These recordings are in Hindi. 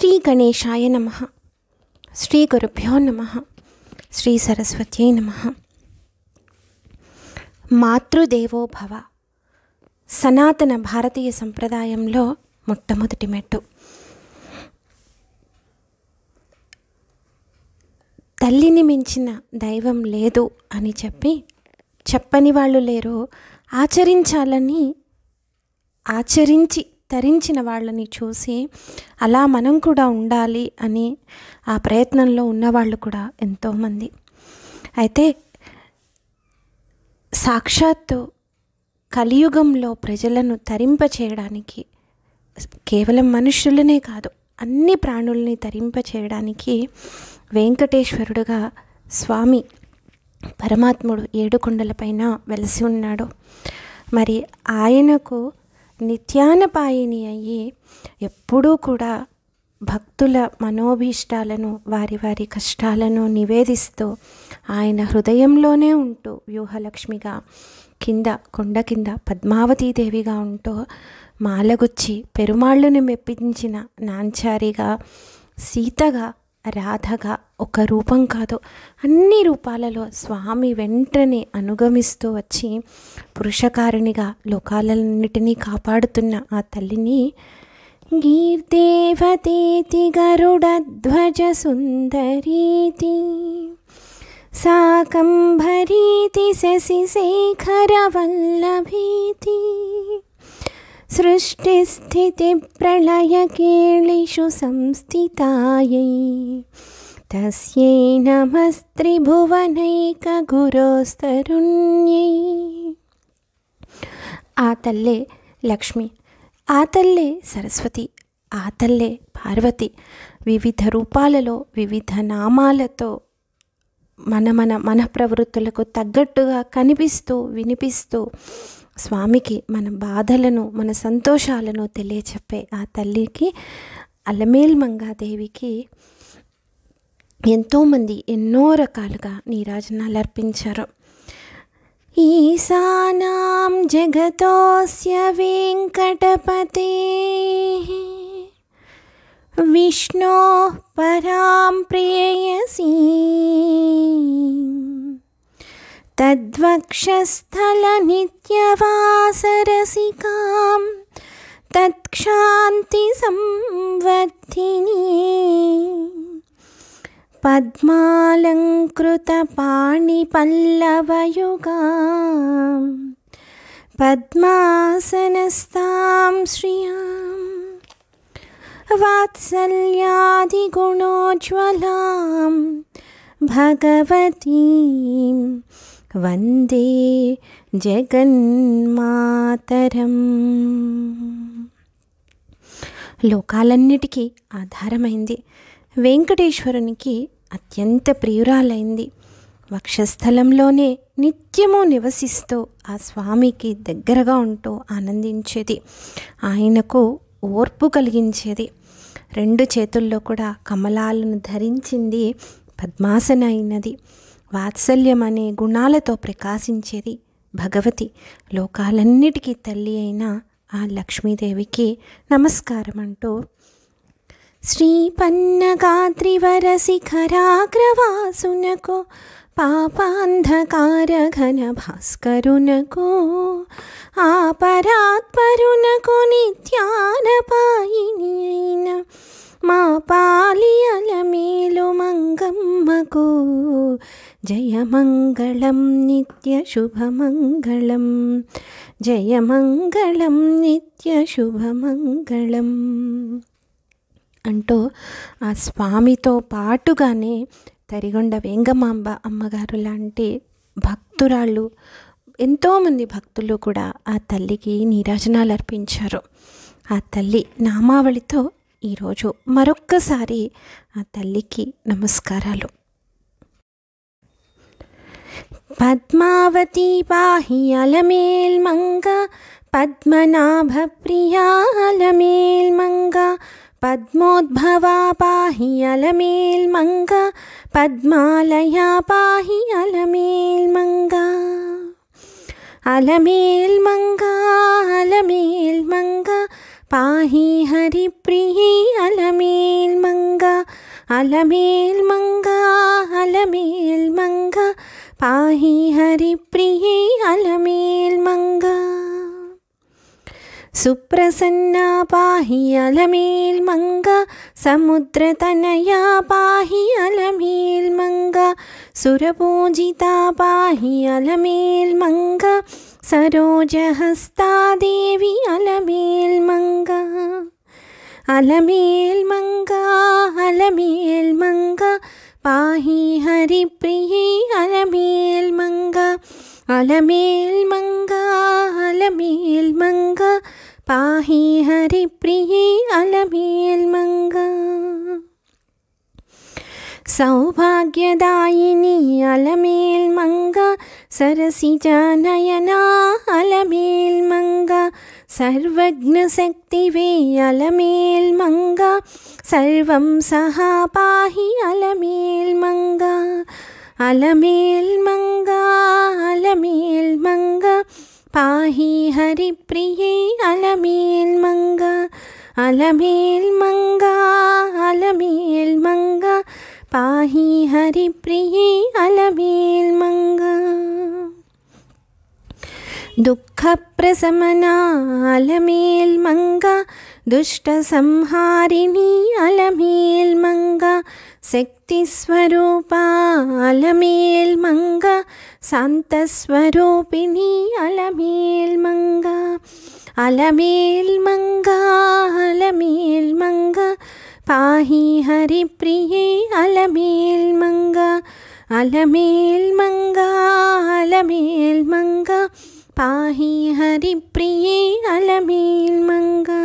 శ్రీ గణేశాయ నమ శ్రీ గురుభ్యో నమ శ్రీ సరస్వత్యై నమ మాతృదేవో భవ సనాతన భారతీయ సంప్రదాయంలో మొట్టమొదటి మెట్టు తల్లిని మించిన దైవం లేదు అని చెప్పి చెప్పని వాళ్ళు లేరు ఆచరించాలని ఆచరించి తరించిన వాళ్ళని చూసి అలా మనం కూడా ఉండాలి అని ఆ ప్రయత్నంలో ఉన్నవాళ్ళు కూడా ఎంతోమంది అయితే సాక్షాత్తు కలియుగంలో ప్రజలను తరింప చేయడానికి కేవలం మనుషులనే కాదు అన్ని ప్రాణుల్ని తరింప చేయడానికి వెంకటేశ్వరుడుగా స్వామి పరమాత్ముడు ఏడుకొండలపైన వెలిసి ఉన్నాడు మరి ఆయనకు నిత్యానపాయిని అయ్యి ఎప్పుడూ కూడా భక్తుల మనోభీష్టాలను వారి వారి కష్టాలను నివేదిస్తూ ఆయన హృదయంలోనే ఉంటూ వ్యూహలక్ష్మిగా కింద కొండ కింద పద్మావతీదేవిగా ఉంటూ మాలగుచ్చి పెరుమాళ్ళుని మెప్పించిన నాంచారిగా సీతగా రాధగా ఒక రూపం కాదు అన్ని రూపాలలో స్వామి వెంటనే అనుగమిస్తూ వచ్చి పురుషకారిణిగా లోకాలన్నిటినీ కాపాడుతున్న ఆ తల్లిని గీర్దేవతేతి గరుడధ్వజ సుందరీతి సాకంభరీతి శశి వల్లభీతి సృష్టి స్థితి సంస్థితాయై संस्थितायै तस्यै గురోస్తరుణ్యై ఆ తల్లే లక్ష్మి ఆ తల్లే సరస్వతి ఆ తల్లే పార్వతి వివిధ రూపాలలో వివిధ నామాలతో మన మన మన ప్రవృత్తులకు తగ్గట్టుగా కనిపిస్తూ వినిపిస్తూ స్వామికి మన బాధలను మన సంతోషాలను తెలియచెప్పే ఆ తల్లికి అలమేల్ మంగాదేవికి ఎంతోమంది ఎన్నో రకాలుగా నీరాజనాలు అర్పించారు ఈశానాం జగతోస్య వెంకటపతి విష్ణో పరాం ప్రేయసీ तद्वक्षस्थलनित्यवासरसिकां तत्क्षान्तिसंवर्धिनी पद्मालङ्कृतपाणिपल्लवयुगां पद्मासनस्तां श्रियां वात्सल्यादिगुणोज्ज्वलां भगवतीम् వందే జగన్మాతరం లోకాలన్నిటికీ ఆధారమైంది వెంకటేశ్వరునికి అత్యంత ప్రియురాలైంది వక్షస్థలంలోనే నిత్యము నివసిస్తూ ఆ స్వామికి దగ్గరగా ఉంటూ ఆనందించేది ఆయనకు ఓర్పు కలిగించేది రెండు చేతుల్లో కూడా కమలాలను ధరించింది పద్మాసన అయినది వాత్సల్యం అనే గుణాలతో ప్రకాశించేది భగవతి లోకాలన్నిటికీ తల్లి అయిన ఆ లక్ష్మీదేవికి నమస్కారం అంటూ శిఖరాగ్రవాసునకు పాపాంధకార ఘన భాస్కరునకు ఆపరాత్పరునకు పాయిని అయిన మా పాలియల మేలు మంగమ్మకు జయమంగళం నిత్య శుభమంగళం జయమంగళం నిత్య శుభమంగళం అంటూ ఆ స్వామితో పాటుగానే తరిగొండ వెంగమాంబ అమ్మగారు లాంటి భక్తురాళ్ళు ఎంతోమంది భక్తులు కూడా ఆ తల్లికి నీరాజనాలు అర్పించారు ఆ తల్లి నామావళితో ఈరోజు మరొక్కసారి ఆ తల్లికి నమస్కారాలు పద్మావతి పాహి అలమేల్మంగ పద్మనాభ ప్రియా అలమేల్మంగ పద్మోద్భవా పాహి అలమేల్మంగ పద్మాలయ పాహి అలమేల్మంగ అలమేల్మంగ అలమేల్మంగ पाहि हरिप्रिहि अलमेल्मङ्गलमेल्मङ्गा अलमेल्मङ्गाहि हरिप्रिय अलमेल्मङ्गाहि अलमेल्मङ्गद्रतनया पाहि अलमेल्मङ्गरपूजिता पाहि अलमेल्मङ्ग सरोजहस्ता देवी अलमेल अलमेल मंगा मंगा अलमेल्मङ्गा अलमेल्मङ्गा अलमेल पाहि हरिप्रिये अलमेल्मङ्गा पाही हरि प्रिय अलमेल अलमेल्मङ्गा सौभाग्यदायिनी अलमेल्मङ्ग सरसिजनयना अलमेल्मङ्गज्ञशक्तिवे अलमेल्मङ्गं सहा पाहि अलमेल्मङ्ग अलमेल्मङ्गा अलमेल्मङ्ग पाहि हरिप्रियै अलमेल्मङ्ग अलमेल्मङ्गा अलमेल्मङ्ग पाही हरि प्रिय अलबेल मंगा दुःख प्रसमनालमेल्मङ्गा दुष्टसंहारिणी अलमेल्मङ्गा शक्तिस्वरूपा अलमेल्मङ्गा शान्तस्वरूपिणी अलमेल्मङ्गा अलमेल्मङ्गा अलमेल्मङ्गा पाहि हरिप्रिये अलमेल् मङ्गा अलमेल् मङ्गा अलमेल् मङ्गा पाहि हरिप्रिये अलमेल् मङ्गा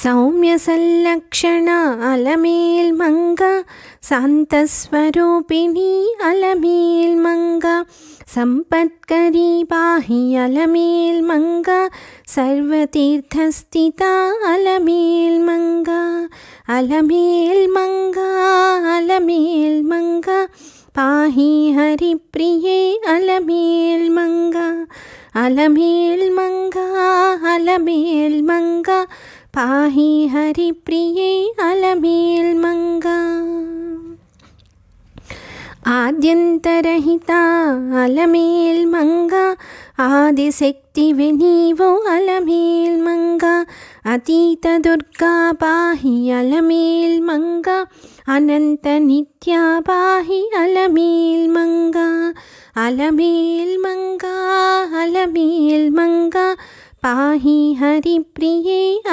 സൗമ്യസല്ലക്ഷണ അലമേൽ മങ്ക ശാന്തസ്വരൂപിണി അലമേൽ മങ്ക സമ്പത്കരി പാഹി അലമേൽ മങ്ക സർവതീർത്ഥസ്ഥിത അലമേൽ മങ്ക അലമേൽ മങ്ക അലമേൽ മങ്ക പാഹി ഹരിപ്രിയേ അലമേൽ മങ്ക അലമേൽ മങ്ക അലമേൽ മങ്ക पाही हरि प्रिये अलमेल मंगा ఆద్యంతరహిత అలమేల్మంగ ఆదిశక్తివి నీవు అలమేల్మంగ అతీత దుర్గా పాహి అలమేల్మంగ అనంత నిత్య పాహి అలమేల్మంగ అలమేల్మంగ అలమేల్మంగ पाही हरि प्रिय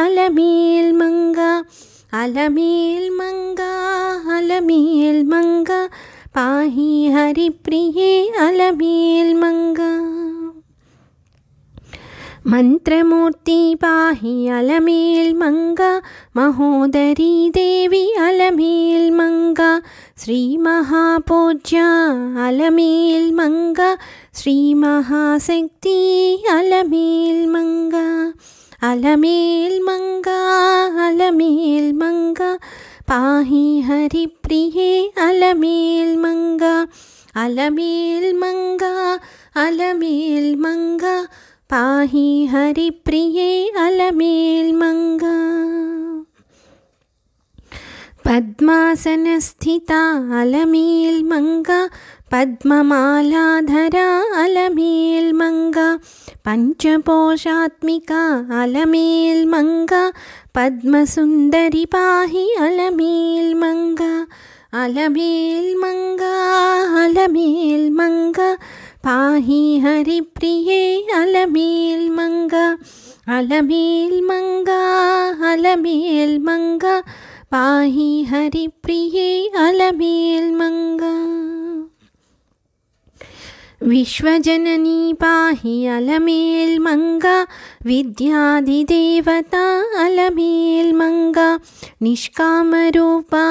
अलमेल मंगा अलमेल मंगा अलमेल मंगा पाही हरि प्रिय अलमेल मंगा ಮಂತ್ರಮೂರ್ತಿ ಪಾಹಿ अलमेल ಮಂಗ महोदरी देवी अलमेल श्री श्री महापूज्या अलमेल अलमेल अलमेल मंग मंग मंग महाशक्ति श्रीमहापूज्या अलमेल्मङ्ग श्रीमहाशक्ति अलमेल्मङ्ग अलमेल्मङ्ग अलमेल्मङ्ग पाहि हरिप्रिये अलमेल्मङ्ग अलमेल्मङ्ग अलमेल्मङ्ग पाहि अलमेल अलमेल्मङ्ग पद्मासनस्थिता अलमील्मङ्गा पद्ममालाधरा अलमील्मङ्गा पञ्चपोषात्मिका अलमील्मङ्गा पद्मसुन्दरि पाहि अलमील्मङ्गा अलमील्मङ्गा अलमील्मङ्गा पाहि हरिप्रिये अलमील्मङ्गा अलमील्मङ्गा अलमील्मङ्गा पाहि हरिप्रिये विश्वजननी पाहि विद्यादिदेवता अलमेल्मङ्गा निष्कामरूपा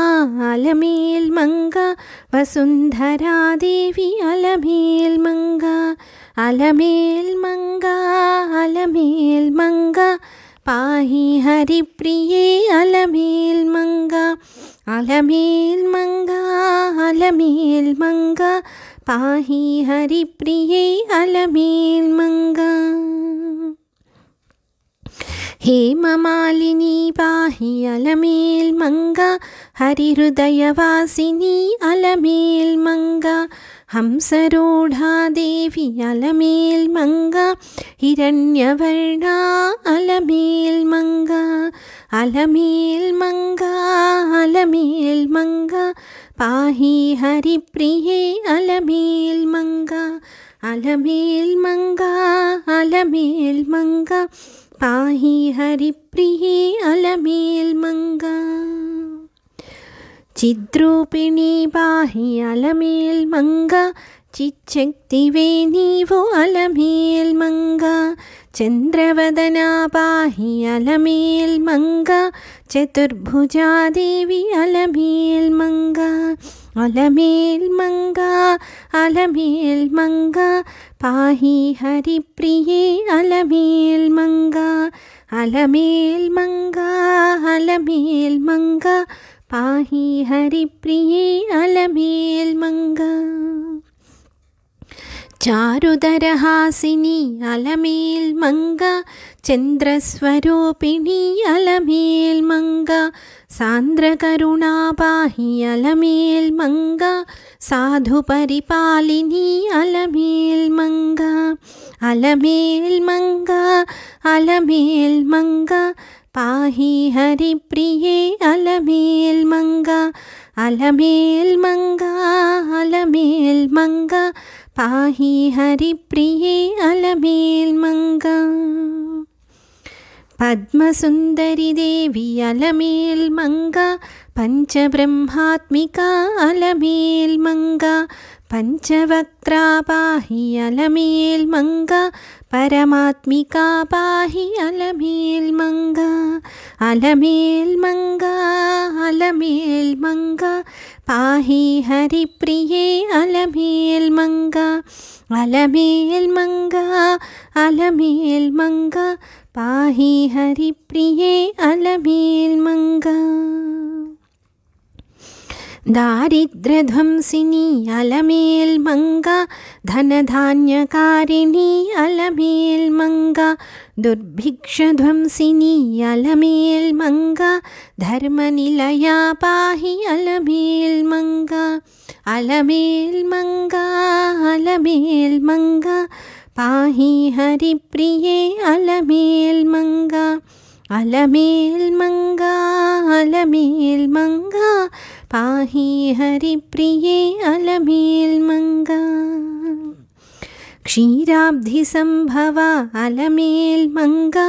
अलमेल्मङ्गा वसुन्धरा देवी अलमेल्मङ्गा अलमेल्मङ्गा पाही प्रिय अलमेल मंगा अलमेल मंगा अलमेल मंगा पाही हरि प्रिय अलमेल मंगा हेममालिनी पाही अलमेल मंगा हरिहृदयवासिनी अलमेल मंगा हंसरूढ़ा देवी अलमेल मंगा हिरण्यवर्णा अलमेल मंगा अलमेल मंगा अलमेल मंगा पाही हरिप्रिये अलमेल मंगा अलमेल मंगा अलमेल मंगा पाही हरिप्रिये अलमेल मंगा ಚಿದ್ರೂಪಿಣಿ ಬಾಹಿ ಅಲಮೇಲ್ ಮಂಗ ಚಿಚ್ಚಕ್ತಿವೆ ನೀವು ಅಲಮೇಲ್ ಮಂಗ ಚಂದ್ರವದನ ಬಾಹಿ ಅಲಮೇಲ್ ಮಂಗ ಚತುರ್ಭುಜಾ ದೇವಿ ಅಲಮೇಲ್ ಮಂಗ ಅಲಮೇಲ್ ಮಂಗ ಅಲಮೇಲ್ ಮಂಗ ಪಾಹಿ ಹರಿಪ್ರಿಯೇ ಅಲಮೇಲ್ ಮಂಗ ಅಲಮೇಲ್ ಮಂಗ ಅಲಮೇಲ್ ಮಂಗ പാഹി ഹരിപ്രിയേ അലമേൽ മങ്ക ചാരുതരഹാസിനി അലമേൽ മങ്ക ചന്ദ്രസ്വരൂപിണി അലമേൽ മങ്ക സാന്ദ്രകരുണാപാഹി അലമേൽ മങ്ക സാധുപരിപാലിനി അലമേൽ മങ്ക അലമേൽ മങ്ക അലമേൽ മങ്ക पाहि हरिप्रिये अलमेल्मङ्गा अलमेल्मङ्गा अलमेल्मङ्ग पाहि हरिप्रिये अलमेल्मङ्गन्दरिदेवी अलमेल्मङ्ग पञ्चब्रह्मात्मिका अलमेल्मङ्ग പഞ്ചവക്രാ പാഹി അലമേൽ മങ്ക പരമാത്മിക പാഹി അലമേൽ മങ്ക അലമേൽ മങ്ക അലമേൽ മങ്ക പാഹി ഹരിപ്രിയേ അലമേൽ മങ്ക അലമേൽ മങ്ക അലമേൽ മങ്ക പാഹി ഹരിപ്രിയേ അലമേൽ മങ്ക दारिद्र्यध्वंसिनी अलमेल्मङ्ग धनधान्यकारिणि अलमेल्मङ्गर्भिक्षध्वंसिनी अलमेल्मङ्गलया पाहि अलमेल्मङ्ग अलमेल्मङ्गा अलमेल्मङ्ग पाहि हरिप्रिये अलमेल्मङ्ग अलमेल्मङ्गा अलमेल्मङ्ग पाहि हरिप्रिये अलमेल्मङ्गा क्षीराब्धिसम्भवा अलमेल्मङ्गा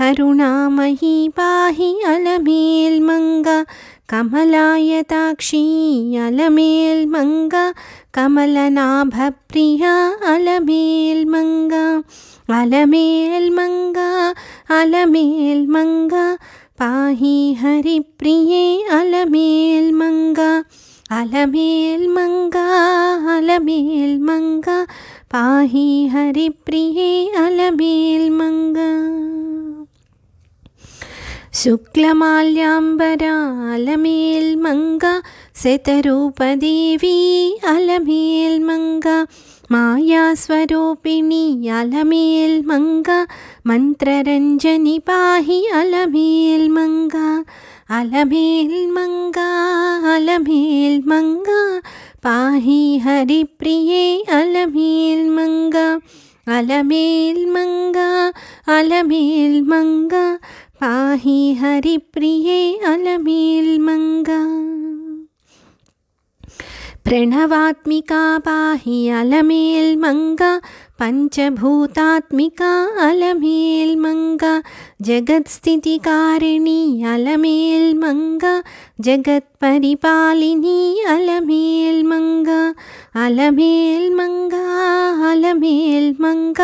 करुणामयी पाहि अलमेल्मङ्गा कमलायताक्षी अलमेल्मङ्गा अलमेल अलमेल्मङ्गा अलमेल्मङ्गा अलमेल्मङ्गा പാഹി ഹരിപ്രിയേ അലമേൽ മങ്ക അലമേൽ മങ്ക അലമേൽ മങ്ക പാഹി ഹരിപ്രിയേ അലമേൽ മങ്ക ശുക്ലമാല്യാംബരാലമേൽ മങ്ക സെതരൂപദേവി അലമേൽ മങ്ക मायास्वरूपिणी अलमेल् मङ्गा मन्त्ररञ्जनि पाहि अलमेल् मङ्गा अलमेल् मङ्गा अलमेल् मङ्गा पाहि हरिप्रिये अलमेल् मङ्गा अलमेल् मङ्गा अलमेल् मङ्गा पाहि हरिप्रिये अलमेल् मङ्गा प्रणवात्मिका पाहि अलमेल्मङ्ग पञ्चभूतात्मिका अलमेल्मङ्ग जगत्स्थितिकारिणी अलमेल्मङ्ग जगत्परिपालिनी अलमेल्मङ्ग अलमेल्मङ्गा अलमेल्मङ्ग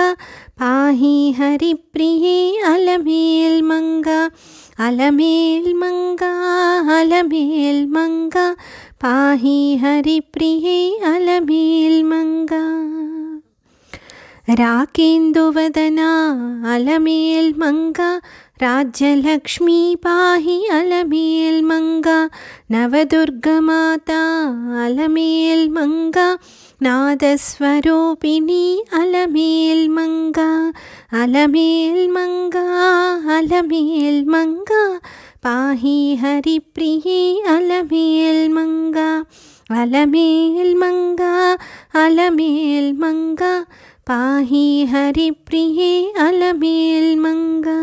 पाहि हरिप्रिये अलमेल्मङ्ग अलमेल मंगा अलमेल मंगा पाही हरि प्रिय अलमेल मंगा राकेन्दुवदना अलमेल मंगा राज्यलक्ष्मी पाहि अलमेल्मङ्गा नवदुर्गमाता अलमेल्मङ्गा नादस्वरूपिणी हरिप्रिय अलमेल मंगा अलमेल मंगा अलमेल अलमेल्मङ्गा अलमेल्मङ्गा हरिप्रिय अलमेल मंगा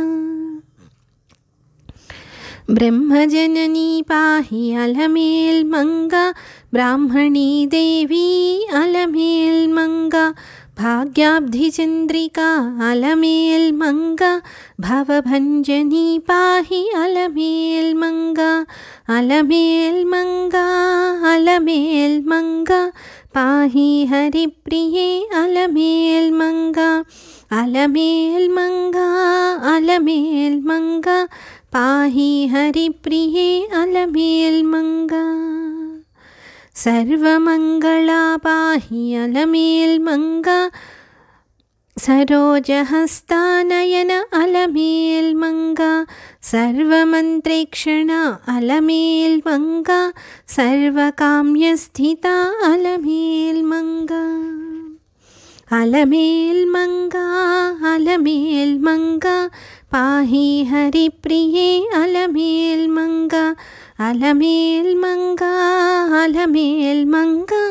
ब्रह्मजननी पाहि अलमेल मंगा ब्राह्मणी देवी अलमेल मङ्गा भाग्याब्धिचन्द्रिका अलमेल मङ्गा भवभंजनी पाहि अलमेल मङ्गा अलमेल मंगा अलमेल मङ्गा पाहि हरिप्रिये अलमेल मंगा अलमेल मंगा अलमेल मंगा पाही पाहि हरिप्रिये अलमेल्मङ्गा सर्वमङ्गला पाहि अलमेल्मङ्गा सरोजहस्तानयन अलमेल्मङ्गा सर्वमन्त्रेक्षणा अलमेल्मङ्गा सर्वकाम्यस्थिता अलमेल्मङ्गा अलमेल्मङ्गा अलमेल्मङ्गा पाही हरि प्रिय अलमेल मंगा अलमेल मंगा अलमेल मंगा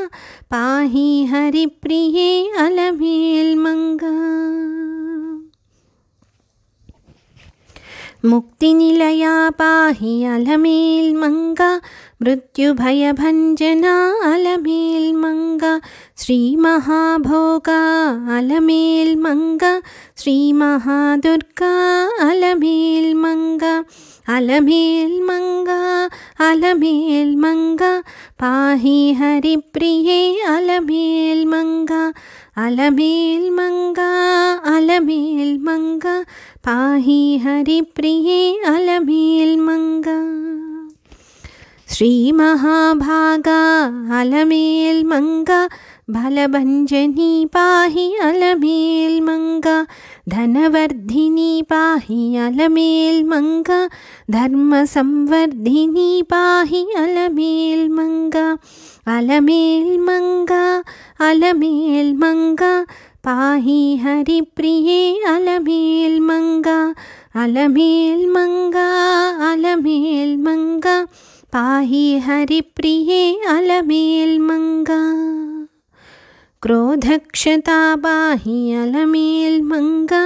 पाही हरि प्रिय अलमेल मंगा मुक्ति निलया पाहि अलमेल मंगा मृत्यु भय भंजना अलमेल अलमेल श्री श्री महादुर्गा मृत्युभयभञ्जनालमेल्मङ्गा श्रीमहाभोगा अलमेल्मङ्गा श्रीमहादुर्गा अलमेल्मङ्गा अलमेल्मङ्गा अलमेल्मङ्गा पाहि हरिप्रिये अलमेल्मङ्गा अलमेल्मङ्गा अलमेल्मङ्गा पाहि अलमेल अलमेल्मङ्गा श्रीमहाभागा अलमेल्मङ्गलभञ्जनी पाहि अलमेल्मङ्गा धनवर्धिनी पाहि अलमेल्मङ्गा धर्मसंवर्धिनी पाहि अलमेल्मङ्गा अलमेल्मङ्गा अलमेल्मङ्गा पाहि हरिप्रिये अलमेल्मङ्गा पाहि हरिप्रिये अलमेल्मङ्गा क्रोधक्षता अलमेल अलमेल्मङ्गा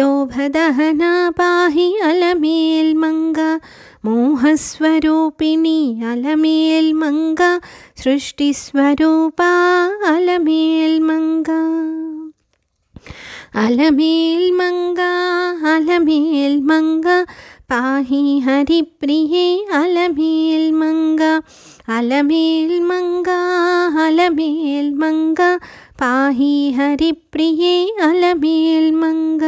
लोभदहना पाहि अलमेल्मङ्गा मोहस्वरूपिणी अलमेल्मङ्गा सृष्टिस्वरूपा अलमेल्मङ्गा अलमेल्मङ्गा अलमेल्मङ्गा पाहि हरिप्रिये अलमेल्मङ्ग अलमेल्मङ्गा हलमेल्मङ्ग पाहि हरिप्रिये अलमेल्मङ्ग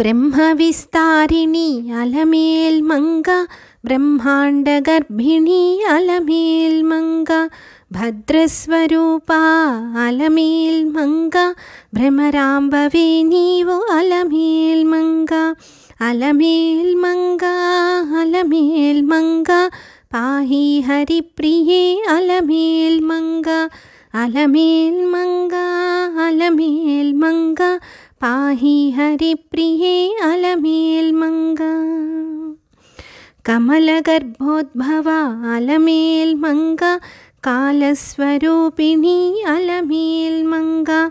ब्रह्मविस्तारिणि अलमेल्मङ्ग ब्रह्माण्डगर्भिणि अलमेल्मङ्ग भद्रस्वरूपा अलमेल्मङ्ग भ्रमराम्भवेनी वो अलमेल्मङ्ग अलमेल्मङ्गा अलमेल्मङ्गा पाहि हरिप्रिये अलमेल्मङ्गा अलमेल्मङ्गा अलमेल्मङ्गा पाहि हरिप्रिये अलमेल्मङ्गा कमलगर्भोद्भवा अलमेल्मङ्गा कालस्वरूपिणी अलमेल्मङ्गा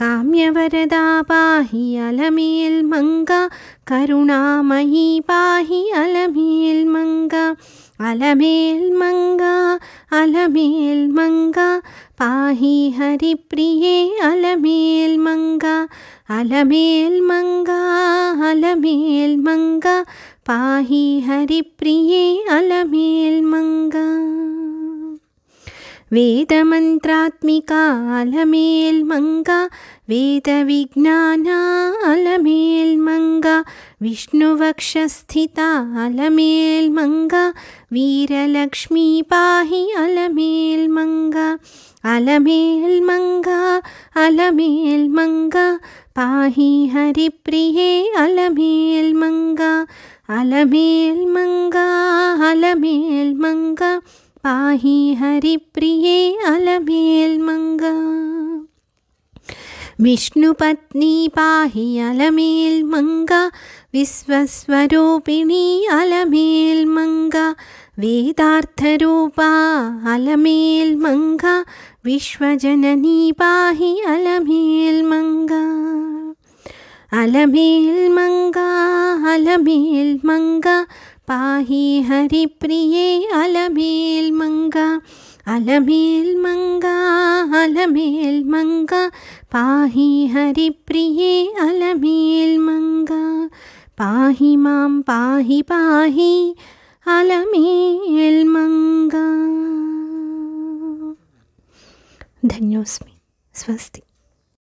काम्यवरदा पाहि अलमेल् मङ्गा करुणामयी पाहि अलमेल् मङ्गा अलमेल् मङ्गा अलमेल् मङ्गा पाहि हरिप्रिये अलमेल् मङ्गा अलमेल् मङ्गा अलमेल् मङ्गा पाहि हरिप्रिये अलमेल् मङ्गा वेदमन्त्रात्मिका अलमेल्मङ्गेदविज्ञाना अलमेल्मङ्ग विष्णुवक्षस्थिता अलमेल्मङ्गा वीरलक्ष्मी पाहि अलमेल्मङ्ग अलमेल्मङ्ग अलमेल्मङ्ग पाहि हरिप्रिये अलमेल्मङ्गा अलमेल्मङ्गा अलमेल्मङ्गा पाहि हरिप्रिये अलमेल्मङ्ग विष्णुपत्नी पाहि अलमेल्मङ्ग विश्वस्वरूपिणी अलमेल्मङ्ग अलमेल मंग विश्वजननी अलमेल मंग अलमेल मंगा अलमेल अलमेल्मङ्ग पाही हरि प्रिय अलमेल मंगा अलमेल मंगा अलमेल मंगा पाही हरि प्रिय अलमेल मंगा पाही माम पाही पाही अलमेल मंगा धन्योस्मि स्वस्ति